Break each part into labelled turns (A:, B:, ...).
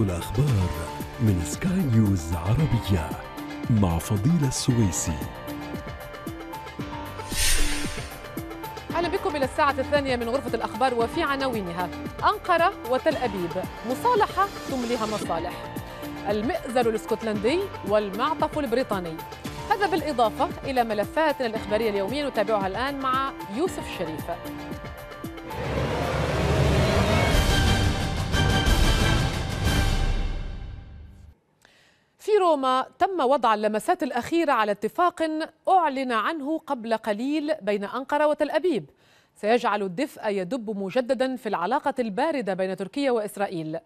A: الأخبار من سكاي نيوز عربية مع فضيلة السويسي
B: أهلا بكم إلى الساعة الثانية من غرفة الأخبار وفي عناوينها أنقرة وتل أبيب مصالحة تمليها مصالح المئزر الاسكتلندي والمعطف البريطاني هذا بالإضافة إلى ملفاتنا الإخبارية اليومية نتابعها الآن مع يوسف شريف روما تم وضع اللمسات الأخيرة على اتفاق أعلن عنه قبل قليل بين أنقرة وتل أبيب سيجعل الدفء يدب مجددا في العلاقة الباردة بين تركيا وإسرائيل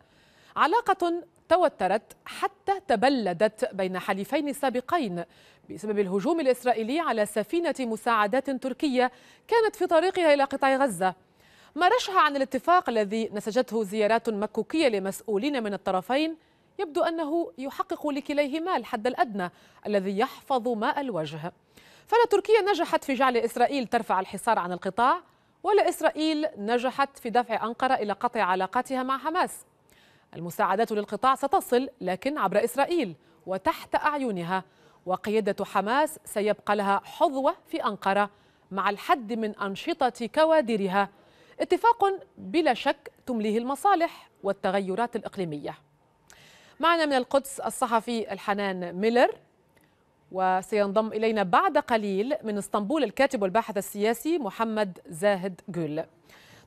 B: علاقة توترت حتى تبلدت بين حليفين سابقين بسبب الهجوم الإسرائيلي على سفينة مساعدات تركية كانت في طريقها إلى قطاع غزة ما رشح عن الاتفاق الذي نسجته زيارات مكوكية لمسؤولين من الطرفين يبدو أنه يحقق لكليهما الحد الأدنى الذي يحفظ ماء الوجه فلا تركيا نجحت في جعل إسرائيل ترفع الحصار عن القطاع ولا إسرائيل نجحت في دفع أنقرة إلى قطع علاقاتها مع حماس المساعدات للقطاع ستصل لكن عبر إسرائيل وتحت أعينها وقيادة حماس سيبقى لها حظوة في أنقرة مع الحد من أنشطة كوادرها اتفاق بلا شك تمليه المصالح والتغيرات الإقليمية معنا من القدس الصحفي الحنان ميلر وسينضم إلينا بعد قليل من اسطنبول الكاتب والباحث السياسي محمد زاهد جول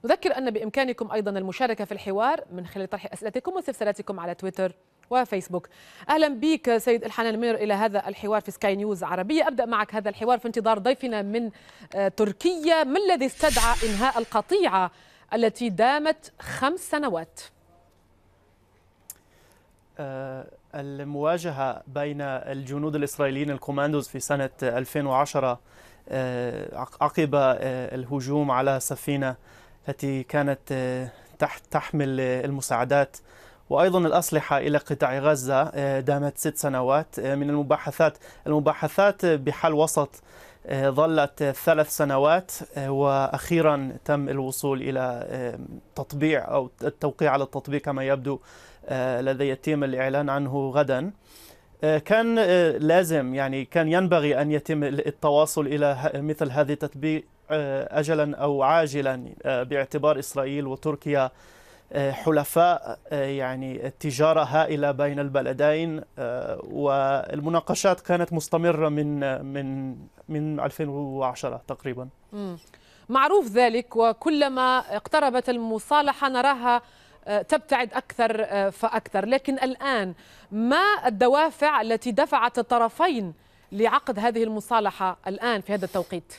B: نذكر أن بإمكانكم أيضا المشاركة في الحوار من خلال طرح أسئلتكم واستفساراتكم على تويتر وفيسبوك أهلا بك سيد الحنان ميلر إلى هذا الحوار في سكاي نيوز عربية أبدأ معك هذا الحوار في انتظار ضيفنا من آه، تركيا ما الذي استدعى إنهاء القطيعة التي دامت خمس سنوات؟
C: آه، المواجهة بين الجنود الإسرائيليين الكوماندوز في سنة 2010 آه، عقب آه، الهجوم على سفينة التي كانت تحت تحمل المساعدات وأيضا الأسلحة إلى قطاع غزة دامت ست سنوات من المباحثات المباحثات بحل وسط ظلت ثلاث سنوات وأخيرا تم الوصول إلى تطبيع أو التوقيع على التطبيع كما يبدو الذي آه، يتم الإعلان عنه غدا آه، كان آه، لازم يعني كان ينبغي أن يتم التواصل إلى مثل هذه التطبيق أجلا أو عاجلا باعتبار إسرائيل وتركيا حلفاء يعني التجارة هائلة بين البلدين والمناقشات كانت مستمرة من من من 2010 تقريبا
B: معروف ذلك وكلما اقتربت المصالحة نراها آه، تبتعد أكثر آه، فأكثر لكن الآن ما الدوافع التي دفعت الطرفين لعقد هذه المصالحة الآن في هذا التوقيت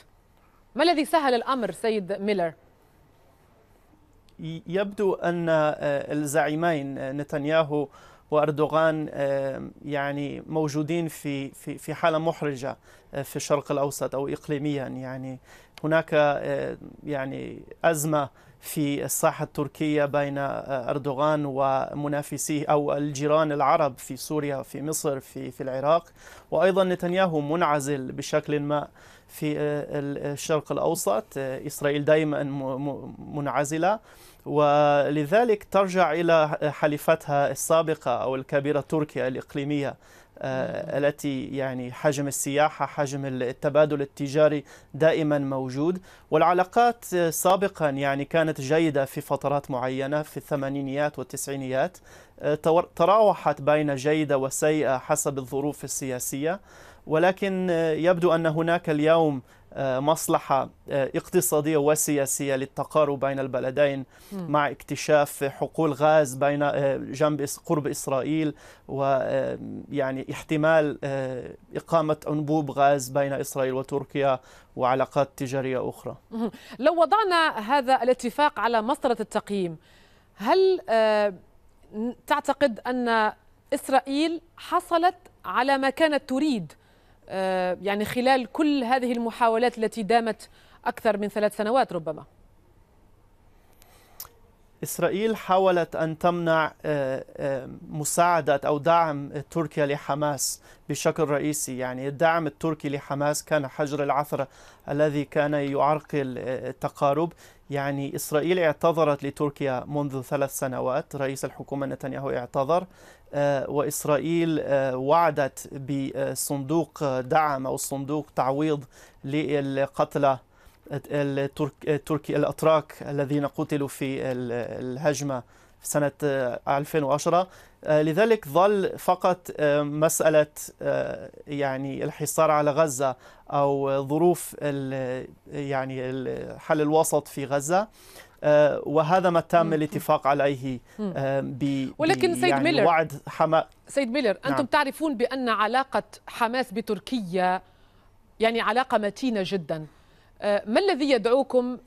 B: ما الذي سهل الأمر سيد ميلر؟
C: يبدو أن آه، الزعيمين نتنياهو واردوغان يعني موجودين في في في حاله محرجه في الشرق الاوسط او اقليميا يعني هناك يعني ازمه في الساحة التركية بين أردوغان ومنافسيه أو الجيران العرب في سوريا في مصر في, في العراق وأيضا نتنياهو منعزل بشكل ما في الشرق الأوسط إسرائيل دائما منعزلة ولذلك ترجع إلى حليفتها السابقة أو الكبيرة تركيا الإقليمية آه، التي يعني حجم السياحة حجم التبادل التجاري دائما موجود والعلاقات آه، سابقا يعني كانت جيدة في فترات معينة في الثمانينيات والتسعينيات آه، تراوحت بين جيدة وسيئة حسب الظروف السياسية ولكن يبدو أن هناك اليوم آه، مصلحة آه، اقتصادية وسياسية للتقارب بين البلدين مع اكتشاف حقول غاز بين آه، جنب قرب إسرائيل ويعني احتمال إقامة أنبوب غاز بين إسرائيل وتركيا وعلاقات تجارية أخرى
B: لو وضعنا هذا الاتفاق على مسطرة التقييم هل تعتقد أن إسرائيل حصلت على ما كانت تريد آه، يعني خلال كل هذه المحاولات التي دامت أكثر من ثلاث سنوات ربما
C: إسرائيل حاولت أن تمنع آه، آه، مساعدة أو دعم تركيا لحماس بشكل رئيسي يعني الدعم التركي لحماس كان حجر العثرة الذي كان يعرقل التقارب يعني إسرائيل اعتذرت لتركيا منذ ثلاث سنوات رئيس الحكومة نتنياهو اعتذر آه، وإسرائيل آه، وعدت بصندوق آه، دعم أو صندوق تعويض للقتلى التركي الأتراك الذين قتلوا في الهجمة في سنة 2010 آه، آه، لذلك ظل فقط آه، مسألة يعني الحصار على غزة أو ظروف يعني الحل الوسط في غزة وهذا ما تم الاتفاق عليه ب ولكن سيد يعني ميلر وعد حما
B: سيد ميلر نعم. أنتم نعم. تعرفون بأن علاقة حماس بتركيا يعني علاقة متينة جدا ما الذي يدعوكم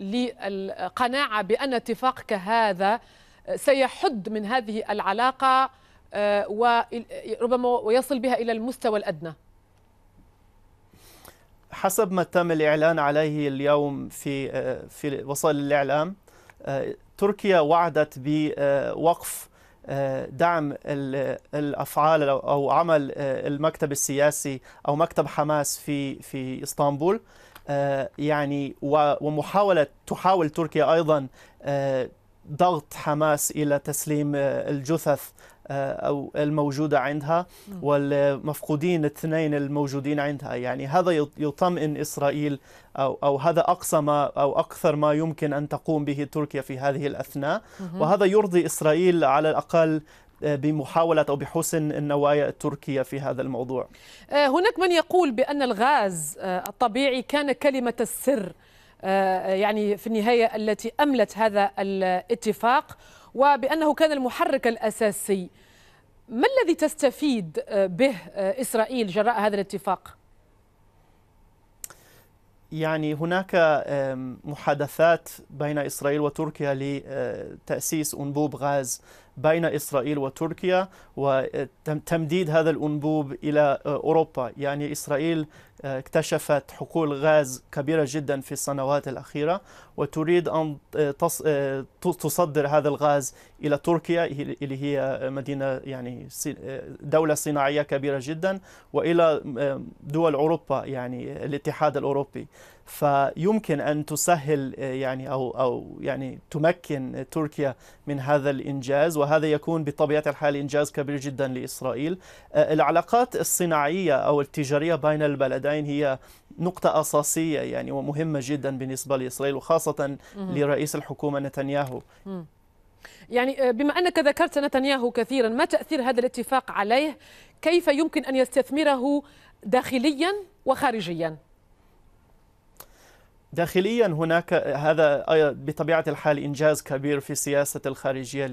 B: للقناعة بأن اتفاق كهذا سيحد من هذه العلاقة آه، وربما ويصل بها إلى المستوى الأدنى
C: حسب ما تم الإعلان عليه اليوم في آه، في وصل الإعلام آه، تركيا وعدت بوقف دعم الافعال او عمل المكتب السياسي او مكتب حماس في في اسطنبول يعني ومحاوله تحاول تركيا ايضا ضغط حماس الى تسليم آه، الجثث آه، او الموجوده عندها والمفقودين الاثنين الموجودين عندها يعني هذا يطمئن اسرائيل او او هذا اقصى ما او اكثر ما يمكن ان تقوم به تركيا في هذه الاثناء وهذا يرضي اسرائيل على الاقل آه، بمحاولة أو بحسن النوايا التركية في هذا الموضوع
B: هناك من يقول بأن الغاز الطبيعي كان كلمة السر آه، يعني في النهاية التي أملت هذا الاتفاق وبأنه كان المحرك الأساسي ما الذي تستفيد آه، به آه، إسرائيل جراء هذا الاتفاق؟
C: يعني هناك محادثات بين إسرائيل وتركيا لتأسيس أنبوب غاز بين إسرائيل وتركيا وتمديد هذا الأنبوب إلى أوروبا يعني إسرائيل آه، اكتشفت حقول غاز كبيرة جدا في السنوات الأخيرة وتريد أن آه، آه، تصدر هذا الغاز إلى تركيا اللي هي مدينة يعني دولة صناعية كبيرة جدا وإلى دول أوروبا يعني الاتحاد الأوروبي فيمكن أن تسهل آه، يعني أو أو يعني تمكن تركيا من هذا الإنجاز وهذا يكون بطبيعة الحال إنجاز كبير جدا لإسرائيل آه، العلاقات الصناعية أو التجارية بين البلدين هي نقطة أساسية يعني ومهمة جدا بالنسبة لإسرائيل وخاصة لرئيس الحكومة نتنياهو
B: يعني آه، بما أنك ذكرت نتنياهو كثيرا ما تأثير هذا الاتفاق عليه كيف يمكن أن يستثمره داخليا وخارجيا
C: داخليا هناك هذا بطبيعة الحال إنجاز كبير في السياسة الخارجية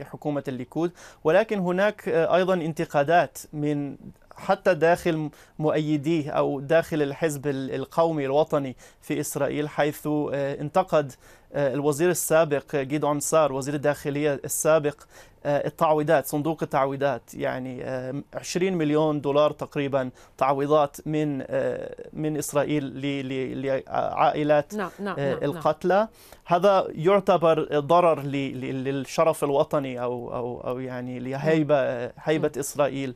C: لحكومة الليكود ولكن هناك أيضا انتقادات من حتى داخل مؤيديه أو داخل الحزب القومي الوطني في إسرائيل حيث آه، انتقد آه، الوزير السابق آه، جيدعون سار وزير الداخلية السابق التعويضات صندوق التعويضات يعني 20 مليون دولار تقريبا تعويضات من من اسرائيل لعائلات نعم، نعم، نعم، القتلى هذا يعتبر ضرر للشرف الوطني او او او يعني لهيبه هيبه اسرائيل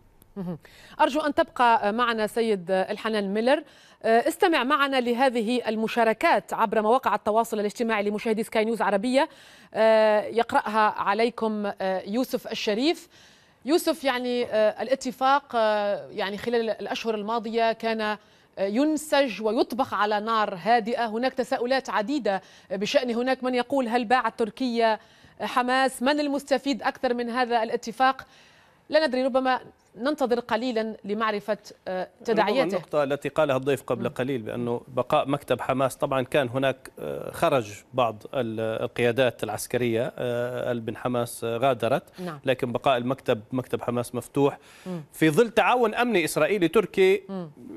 B: أرجو أن تبقى معنا سيد الحنان ميلر آه، استمع معنا لهذه المشاركات عبر مواقع التواصل الاجتماعي لمشاهدي سكاي نيوز عربية آه، يقرأها عليكم آه، يوسف الشريف يوسف يعني الاتفاق يعني خلال الأشهر الماضية كان ينسج ويطبخ على نار هادئة هناك تساؤلات عديدة بشأن هناك من يقول هل باعت تركيا حماس من المستفيد أكثر من هذا الاتفاق لا ندري ربما ننتظر قليلا لمعرفة آه، تداعياته
D: النقطة التي قالها الضيف قبل قليل بأنه بقاء مكتب حماس طبعا كان هناك آه، خرج بعض القيادات العسكرية آه، بن حماس غادرت نعم. لكن بقاء المكتب مكتب حماس مفتوح في ظل تعاون أمني إسرائيلي تركي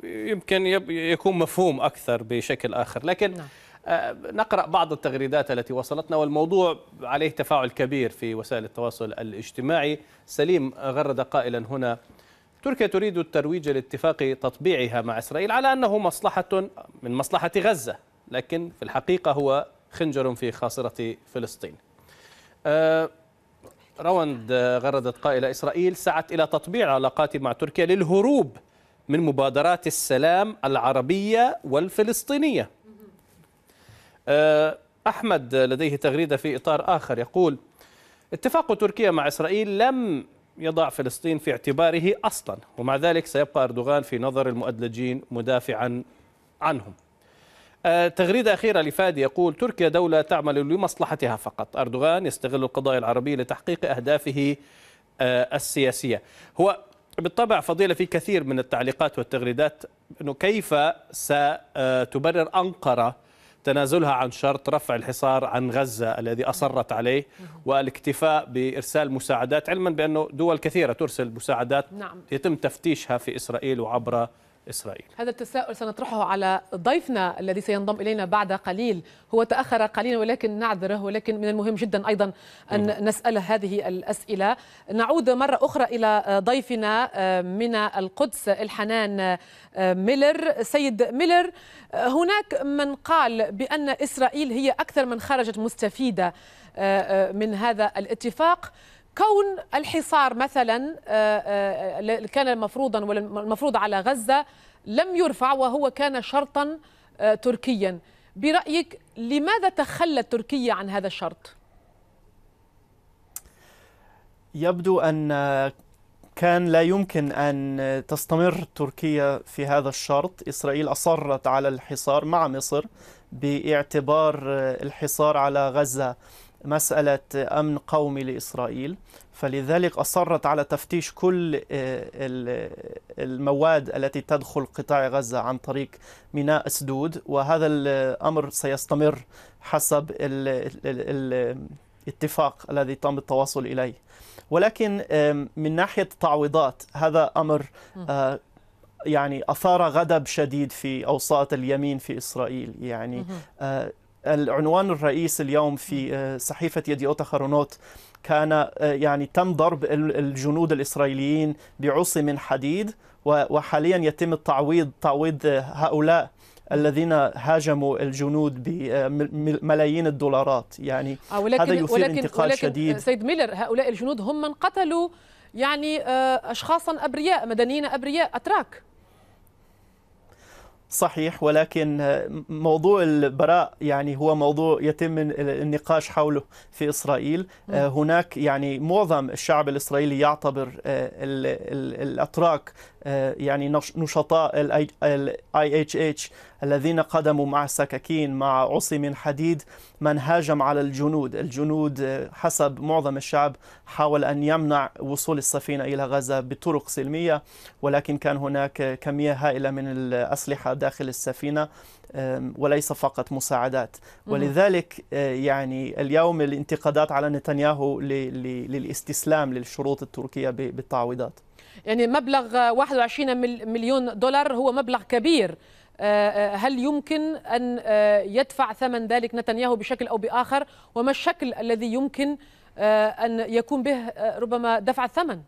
D: يمكن يكون مفهوم أكثر بشكل آخر لكن نعم. نقرأ بعض التغريدات التي وصلتنا والموضوع عليه تفاعل كبير في وسائل التواصل الاجتماعي سليم غرد قائلا هنا تركيا تريد الترويج لاتفاق تطبيعها مع إسرائيل على أنه مصلحة من مصلحة غزة لكن في الحقيقة هو خنجر في خاصرة فلسطين أه، روند غردت قائلة إسرائيل سعت إلى تطبيع علاقات مع تركيا للهروب من مبادرات السلام العربية والفلسطينية آه، أحمد لديه تغريدة في إطار آخر يقول اتفاق تركيا مع إسرائيل لم يضع فلسطين في اعتباره أصلا ومع ذلك سيبقى أردوغان في نظر المؤدلجين مدافعا عنهم آه، تغريدة أخيرة لفادي يقول تركيا دولة تعمل لمصلحتها فقط أردوغان يستغل القضايا العربية لتحقيق أهدافه آه، السياسية هو بالطبع فضيلة في كثير من التعليقات والتغريدات أنه كيف ستبرر أنقرة تنازلها عن شرط رفع الحصار عن غزة الذي أصرت عليه والاكتفاء بإرسال مساعدات علما بأنه دول كثيرة ترسل مساعدات نعم. يتم تفتيشها في إسرائيل وعبر إسرائيل
B: هذا التساؤل سنطرحه على ضيفنا الذي سينضم إلينا بعد قليل هو تأخر قليلا ولكن نعذره ولكن من المهم جدا أيضا أن نعم. نسأل هذه الأسئلة نعود مرة أخرى إلى ضيفنا آه، من القدس الحنان آه، ميلر سيد ميلر آه، هناك من قال بأن إسرائيل هي أكثر من خرجت مستفيدة من هذا الاتفاق كون الحصار مثلا آه، آه، كان مفروضا والمفروض على غزة لم يرفع وهو كان شرطا آه، تركيا برأيك لماذا تخلت تركيا عن هذا الشرط؟
C: يبدو أن كان لا يمكن أن تستمر تركيا في هذا الشرط إسرائيل أصرت على الحصار مع مصر باعتبار الحصار على غزة مسألة أمن قومي لإسرائيل فلذلك أصرت على تفتيش كل آه، المواد التي تدخل قطاع غزة عن طريق ميناء سدود وهذا الأمر سيستمر حسب الاتفاق الذي تم التواصل إليه ولكن من ناحية التعويضات هذا أمر آه، يعني أثار غضب شديد في أوساط اليمين في إسرائيل يعني العنوان الرئيس اليوم في آه، صحيفة يدي أوتا خرونوت كان آه، يعني تم ضرب الجنود الإسرائيليين بعصي من حديد وحاليا يتم التعويض تعويض آه، هؤلاء الذين هاجموا الجنود بملايين الدولارات يعني ولكن هذا يثير ولكن انتقال ولكن شديد سيد
B: ميلر هؤلاء الجنود هم من قتلوا يعني أشخاصا أبرياء مدنيين أبرياء أتراك
C: صحيح ولكن موضوع البراء يعني هو موضوع يتم النقاش حوله في اسرائيل آه، هناك يعني معظم الشعب الاسرائيلي يعتبر آه، الاتراك آه، يعني نشطاء الاي اتش الذين قدموا مع السكاكين مع عصي من حديد من هاجم على الجنود الجنود آه، حسب معظم الشعب حاول أن يمنع وصول السفينة إلى غزة بطرق سلمية ولكن كان هناك كمية هائلة من الأسلحة داخل السفينة وليس فقط مساعدات ولذلك آه، يعني اليوم الانتقادات على نتنياهو للاستسلام للشروط التركية بالتعويضات
B: يعني مبلغ 21 آه، مليون دولار هو مبلغ كبير آه، آه، هل يمكن أن آه، يدفع ثمن ذلك نتنياهو بشكل أو بآخر وما الشكل الذي يمكن أن يكون به ربما دفع الثمن؟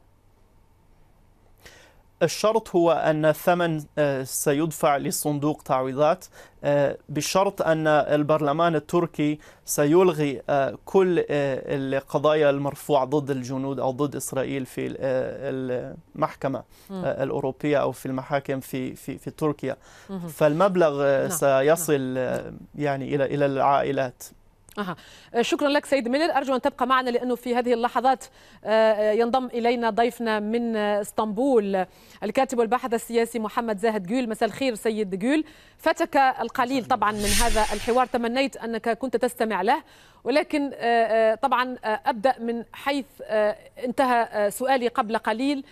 C: الشرط هو أن الثمن آه، سيدفع لصندوق تعويضات آه، بشرط أن البرلمان التركي سيلغي آه، كل القضايا المرفوعة ضد الجنود أو ضد إسرائيل في المحكمة الأوروبية أو في المحاكم في في في تركيا فالمبلغ نعم، نعم. سيصل يعني إلى إلى العائلات
B: أها. آه، شكرا لك سيد ميلر أرجو أن تبقى معنا لأنه في هذه اللحظات آه، آه، ينضم إلينا ضيفنا من اسطنبول الكاتب والباحث السياسي محمد زاهد جول مساء الخير سيد جول فاتك القليل طبعا من هذا الحوار تمنيت أنك كنت تستمع له ولكن طبعا أبدأ من حيث انتهى سؤالي قبل قليل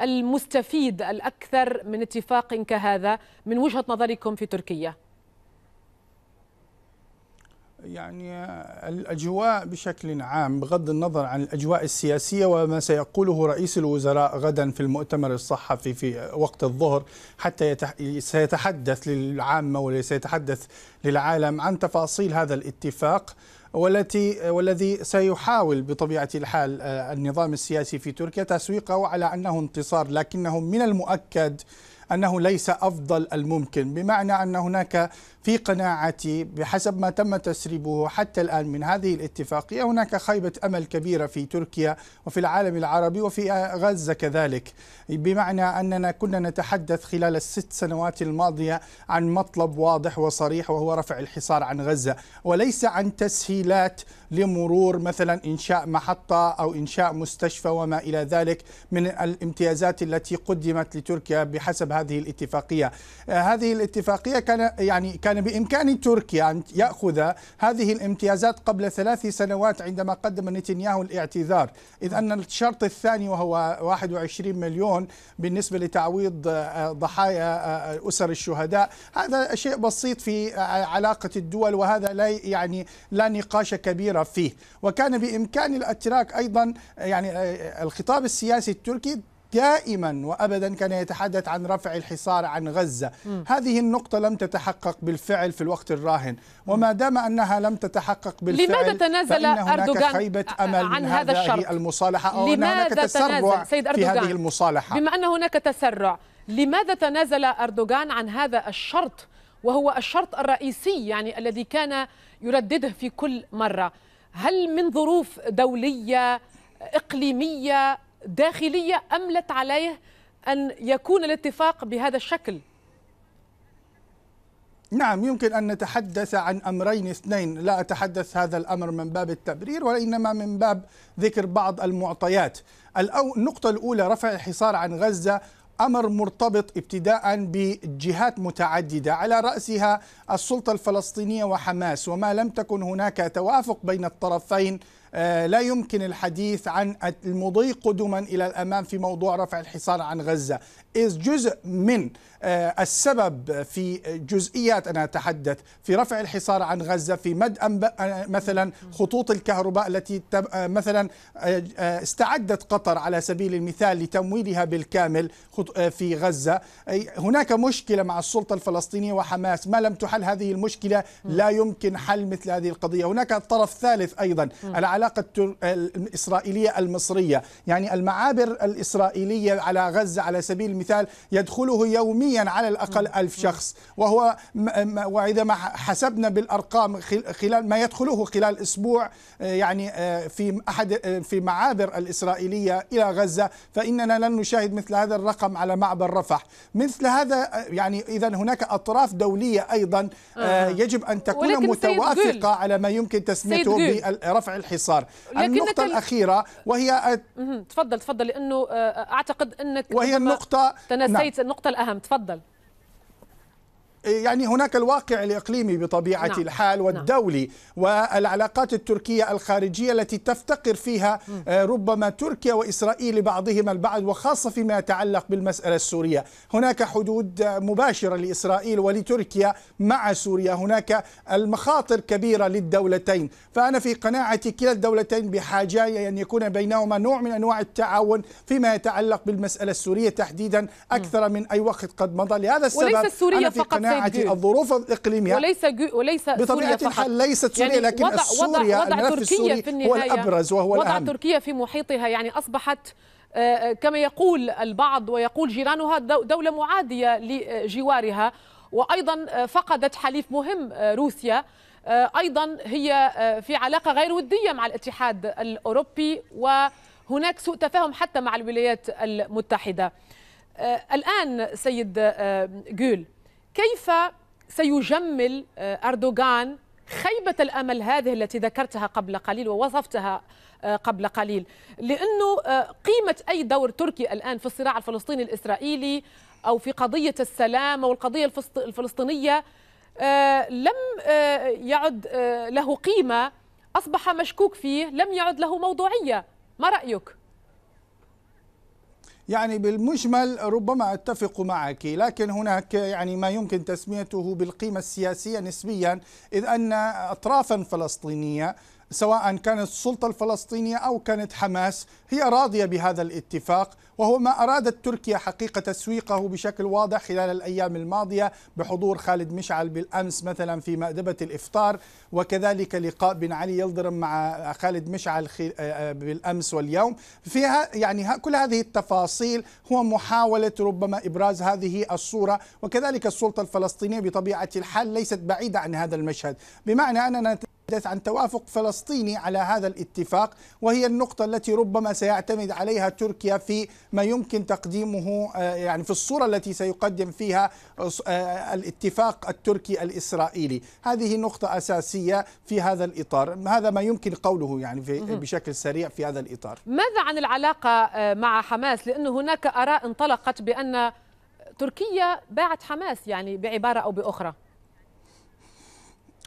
B: المستفيد الأكثر من اتفاق كهذا من وجهة نظركم في تركيا
A: يعني الأجواء بشكل عام بغض النظر عن الأجواء السياسية وما سيقوله رئيس الوزراء غدا في المؤتمر الصحفي في وقت الظهر حتى سيتحدث للعامة وسيتحدث للعالم عن تفاصيل هذا الاتفاق والتي والذي سيحاول بطبيعة الحال آه، النظام السياسي في تركيا تسويقه على أنه انتصار لكنه من المؤكد أنه ليس أفضل الممكن بمعنى أن هناك في قناعتي بحسب ما تم تسريبه حتى الآن من هذه الاتفاقية هناك خيبة أمل كبيرة في تركيا وفي العالم العربي وفي غزة كذلك بمعنى أننا كنا نتحدث خلال الست سنوات الماضية عن مطلب واضح وصريح وهو رفع الحصار عن غزة وليس عن تسهيلات لمرور مثلا إنشاء محطة أو إنشاء مستشفى وما إلى ذلك من الامتيازات التي قدمت لتركيا بحسب هذه الاتفاقية آه، هذه الاتفاقية كان يعني كان كان بإمكان تركيا أن يأخذ هذه الامتيازات قبل ثلاث سنوات عندما قدم نتنياهو الاعتذار إذ أن الشرط الثاني وهو 21 مليون بالنسبة لتعويض آه، ضحايا آه، آه، أسر الشهداء هذا شيء بسيط في علاقة الدول وهذا لا يعني لا نقاش كبير فيه وكان بإمكان الأتراك أيضا يعني الخطاب السياسي التركي دائما وابدا كان يتحدث عن رفع الحصار عن غزه، م. هذه النقطه لم تتحقق بالفعل في الوقت الراهن، وما دام انها لم تتحقق بالفعل لماذا تنازل اردوغان خيبه امل عن من هذا الشرط؟ المصالحه او ان هناك تسرع سيد أردوغان في هذه المصالحه بما
B: ان هناك تسرع، لماذا تنازل اردوغان عن هذا الشرط وهو الشرط الرئيسي يعني الذي كان يردده في كل مره؟ هل من ظروف دوليه اقليميه داخلية أملت عليه أن يكون الاتفاق بهذا الشكل
A: نعم يمكن أن نتحدث عن أمرين اثنين لا أتحدث هذا الأمر من باب التبرير وإنما من باب ذكر بعض المعطيات النقطة الأولى رفع الحصار عن غزة امر مرتبط ابتداء بجهات متعدده على راسها السلطه الفلسطينيه وحماس وما لم تكن هناك توافق بين الطرفين آه، لا يمكن الحديث عن المضي قدما إلى الأمام في موضوع رفع الحصار عن غزة إذ جزء من آه، السبب في جزئيات أنا أتحدث في رفع الحصار عن غزة في مد آه، مثلا خطوط الكهرباء التي مثلا استعدت قطر على سبيل المثال لتمويلها بالكامل في غزة هناك مشكلة مع السلطة الفلسطينية وحماس ما لم تحل هذه المشكلة لا يمكن حل مثل هذه القضية هناك طرف ثالث أيضا العالم العلاقة الإسرائيلية المصرية يعني المعابر الإسرائيلية على غزة على سبيل المثال يدخله يوميا على الأقل ألف شخص وهو وإذا ما حسبنا بالأرقام خلال ما يدخله خلال أسبوع آه، يعني آه، في أحد آه، في معابر الإسرائيلية إلى غزة فإننا لن نشاهد مثل هذا الرقم على معبر رفح مثل هذا يعني إذا هناك أطراف دولية أيضا يجب أن تكون متوافقة على ما يمكن تسميته برفع الحصار باختصار النقطه ال...
B: الاخيره وهي تفضل تفضل لانه آه، اعتقد انك وهي النقطه تنسيت نعم. النقطه الاهم تفضل
A: يعني هناك الواقع الإقليمي بطبيعة نعم. الحال نعم. والدولي نعم. والعلاقات التركية الخارجية التي تفتقر فيها آه، ربما تركيا وإسرائيل لبعضهما البعض وخاصة فيما يتعلق بالمسألة السورية هناك حدود مباشرة لإسرائيل ولتركيا مع سوريا هناك المخاطر كبيرة للدولتين فأنا في قناعتي كلا الدولتين بحاجة أن يعني يكون بينهما نوع من أنواع التعاون فيما يتعلق بالمسألة السورية تحديدا أكثر من أي وقت قد مضى لهذا السبب وليس السورية فقط الظروف الاقليميه
B: وليس جو وليس بطبيعه الحال ليست يعني سوريا يعني لكن وضع سوريا وضع, وضع تركيا السوري في النهاية هو الابرز وهو وضع الأهم. تركيا في محيطها يعني اصبحت آه، آه، كما يقول البعض ويقول جيرانها دوله معاديه لجوارها وايضا آه، فقدت حليف مهم روسيا ايضا هي في علاقه غير وديه مع الاتحاد الاوروبي وهناك سوء تفاهم حتى مع الولايات المتحده الان سيد جول كيف سيجمل آه، أردوغان خيبة الأمل هذه التي ذكرتها قبل قليل ووصفتها آه، قبل قليل لأنه آه، قيمة أي دور تركي الآن في الصراع الفلسطيني الإسرائيلي أو في قضية السلام أو القضية الفلسطينية لم يعد له قيمة أصبح مشكوك فيه لم يعد له موضوعية ما رأيك؟
A: يعني بالمجمل ربما أتفق معك لكن هناك يعني ما يمكن تسميته بالقيمة السياسية نسبيا إذ أن أطرافا فلسطينية سواء كانت السلطة الفلسطينية أو كانت حماس هي راضية بهذا الاتفاق وهو ما أرادت تركيا حقيقة تسويقه بشكل واضح خلال الأيام الماضية بحضور خالد مشعل بالأمس مثلا في مأدبة الإفطار وكذلك لقاء بن علي يلضرم مع خالد مشعل آه، آه، بالأمس واليوم فيها يعني كل هذه التفاصيل هو محاولة ربما إبراز هذه الصورة وكذلك السلطة الفلسطينية بطبيعة الحال ليست بعيدة عن هذا المشهد بمعنى أننا تحدث عن توافق فلسطيني على هذا الاتفاق وهي النقطة التي ربما سيعتمد عليها تركيا في ما يمكن تقديمه آه، يعني في الصورة التي سيقدم فيها آه، آه، الاتفاق التركي الإسرائيلي هذه نقطة أساسية في هذا الإطار هذا ما يمكن قوله يعني في بشكل سريع في هذا الإطار
B: ماذا عن العلاقة مع حماس لأن هناك آراء انطلقت بأن تركيا باعت حماس يعني بعبارة أو بأخرى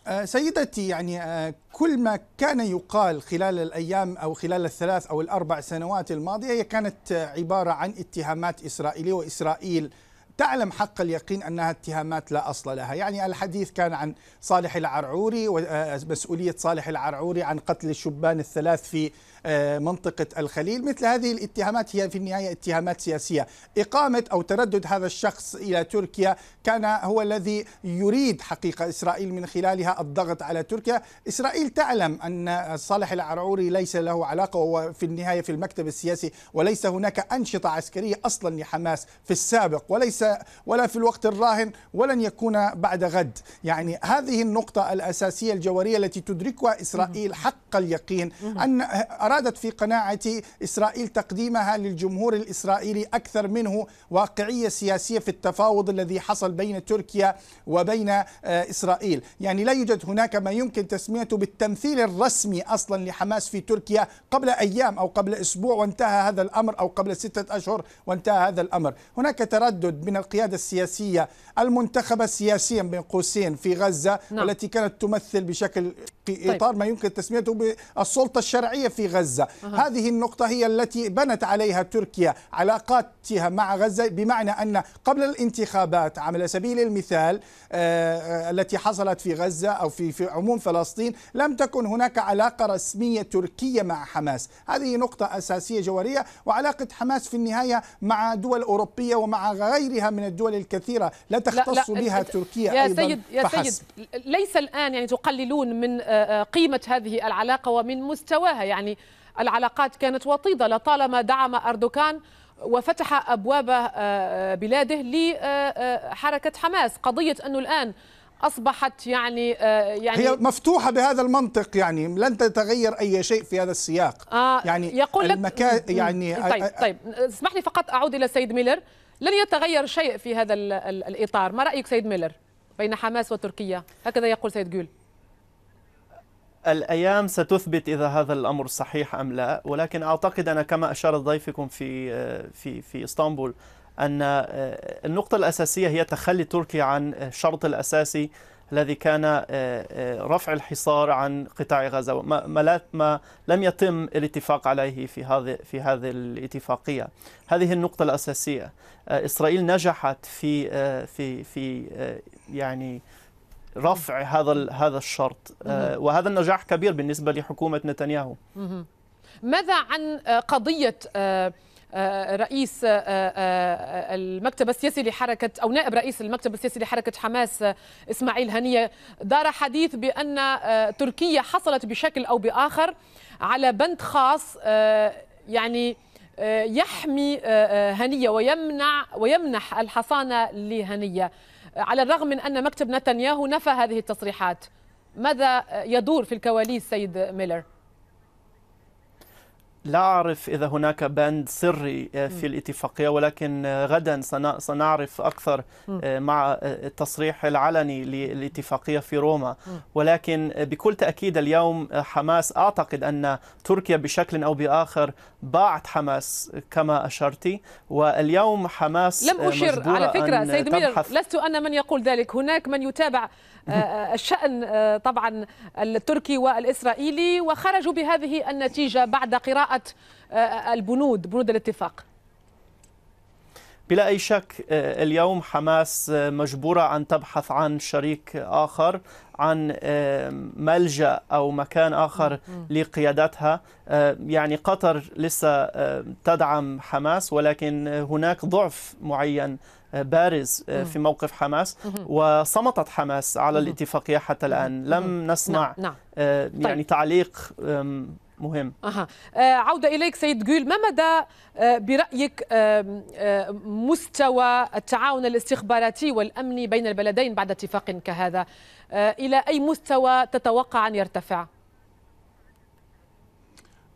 A: آه، سيدتي يعني آه، كل ما كان يقال خلال الايام او خلال الثلاث او الاربع سنوات الماضيه هي كانت آه، عباره عن اتهامات اسرائيليه واسرائيل تعلم حق اليقين انها اتهامات لا اصل لها، يعني الحديث كان عن صالح العرعوري ومسؤوليه صالح العرعوري عن قتل الشبان الثلاث في آه، منطقة الخليل مثل هذه الاتهامات هي في النهاية اتهامات سياسية إقامة أو تردد هذا الشخص إلى تركيا كان هو الذي يريد حقيقة إسرائيل من خلالها الضغط على تركيا إسرائيل تعلم أن صالح العرعوري ليس له علاقة وهو في النهاية في المكتب السياسي وليس هناك أنشطة عسكرية أصلا لحماس في السابق وليس ولا في الوقت الراهن ولن يكون بعد غد يعني هذه النقطة الأساسية الجوهرية التي تدركها إسرائيل حق اليقين أن أرادت في قناعة إسرائيل تقديمها للجمهور الإسرائيلي أكثر منه واقعية سياسية في التفاوض الذي حصل بين تركيا وبين آه، إسرائيل يعني لا يوجد هناك ما يمكن تسميته بالتمثيل الرسمي أصلا لحماس في تركيا قبل أيام أو قبل أسبوع وانتهى هذا الأمر أو قبل ستة أشهر وانتهى هذا الأمر هناك تردد من القيادة السياسية المنتخبة سياسيا بين قوسين في غزة نعم. والتي كانت تمثل بشكل في طيب. إطار ما يمكن تسميته بالسلطة الشرعية في غزة غزة أه. هذه النقطة هي التي بنت عليها تركيا علاقاتها مع غزة بمعنى أن قبل الانتخابات على سبيل المثال آه، آه، التي حصلت في غزة أو في, في عموم فلسطين لم تكن هناك علاقة رسمية تركية مع حماس هذه نقطة أساسية جوهرية وعلاقة حماس في النهاية مع دول أوروبية ومع غيرها من الدول الكثيرة لا تختص لا لا بها تركيا يا أيضا سيد يا فحسب.
B: سيد ليس الآن يعني تقللون من آه، قيمة هذه العلاقة ومن مستواها يعني العلاقات كانت وطيدة لطالما دعم أردوغان وفتح أبواب آه، آه، بلاده لحركة آه، حماس قضية أنه الآن اصبحت يعني يعني هي
A: مفتوحه بهذا المنطق يعني لن تتغير اي شيء في هذا السياق
B: آه يعني يقول المكان لك يعني طيب طيب اسمح لي فقط اعود الى السيد ميلر لن يتغير شيء في هذا الاطار ما رايك سيد ميلر بين حماس وتركيا هكذا يقول سيد جول
C: الأيام ستثبت إذا هذا الأمر صحيح أم لا ولكن أعتقد أنا كما أشار ضيفكم في آه، في في إسطنبول أن آه، النقطة الأساسية هي تخلي تركيا عن الشرط الأساسي الذي كان آه، رفع الحصار عن قطاع غزة ما, ما لم يتم الاتفاق عليه في هذه في هذه الاتفاقية هذه النقطة الأساسية إسرائيل نجحت في في في يعني رفع هذا هذا الشرط آه، وهذا النجاح كبير بالنسبه لحكومه نتنياهو
B: ماذا عن آه، قضيه آه، رئيس المكتب السياسي لحركة أو نائب رئيس المكتب السياسي لحركة حماس إسماعيل هنية دار حديث بأن تركيا حصلت بشكل أو بآخر على بند خاص يعني يحمي هنية ويمنع ويمنح الحصانة لهنية على الرغم من أن مكتب نتنياهو نفى هذه التصريحات ماذا يدور في الكواليس سيد ميلر؟
C: لا أعرف إذا هناك بند سري آه، في الاتفاقية ولكن آه، غدا سنعرف أكثر آه، مع التصريح العلني للاتفاقية في روما ولكن بكل تأكيد اليوم حماس أعتقد أن تركيا بشكل أو بآخر باعت حماس كما أشرتي واليوم حماس لم أشر على فكرة سيد ميلر لست
B: أنا من يقول ذلك هناك من يتابع آه، آه، الشأن آه، طبعا التركي والإسرائيلي وخرجوا بهذه النتيجة بعد قراءة البنود بنود الاتفاق
C: بلا أي شك آه، اليوم حماس آه، مجبورة أن تبحث عن شريك آخر عن آه، ملجأ أو مكان آخر لقيادتها يعني قطر لسه تدعم حماس ولكن هناك ضعف معين بارز في موقف حماس وصمتت حماس على الاتفاقية حتى الآن لم نسمع نعم، نعم. يعني طيب. تعليق مهم
B: أها. آه عودة إليك سيد جول ما مدى آه برأيك آه آه مستوى التعاون الاستخباراتي والأمني بين البلدين بعد اتفاق كهذا آه إلى أي مستوى تتوقع أن يرتفع؟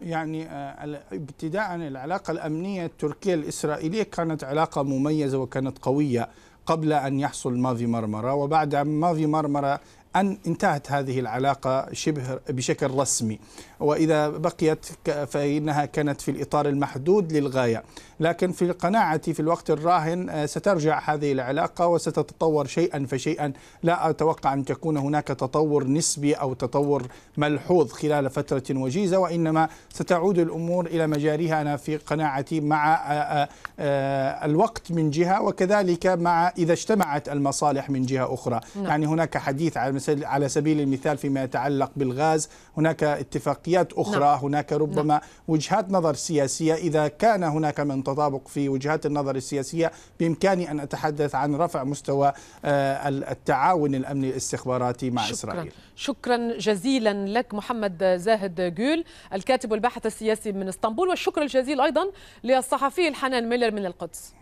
A: يعني آه، ابتداء العلاقة الأمنية التركية الإسرائيلية كانت علاقة مميزة وكانت قوية قبل أن يحصل ماضي مرمرة وبعد ماضي مرمرة أن انتهت هذه العلاقة شبه بشكل رسمي وإذا بقيت فإنها كانت في الإطار المحدود للغاية لكن في قناعتي في الوقت الراهن آه، سترجع هذه العلاقة وستتطور شيئا فشيئا لا أتوقع أن تكون هناك تطور نسبي أو تطور ملحوظ خلال فترة وجيزة وإنما ستعود الأمور إلى مجاريها أنا في قناعتي مع آه، آه، الوقت من جهة وكذلك مع إذا اجتمعت المصالح من جهة أخرى نعم. يعني هناك حديث عن على سبيل المثال فيما يتعلق بالغاز هناك اتفاقيات أخرى نعم. نعم. هناك ربما نعم. وجهات نظر سياسية إذا كان هناك من تطابق في وجهات النظر السياسية بإمكاني أن أتحدث عن رفع مستوى آه، التعاون الأمني الاستخباراتي مع شكرا. إسرائيل
B: شكرا جزيلا لك محمد زاهد جول الكاتب والباحث السياسي من اسطنبول والشكر الجزيل أيضا للصحفي الحنان ميلر من القدس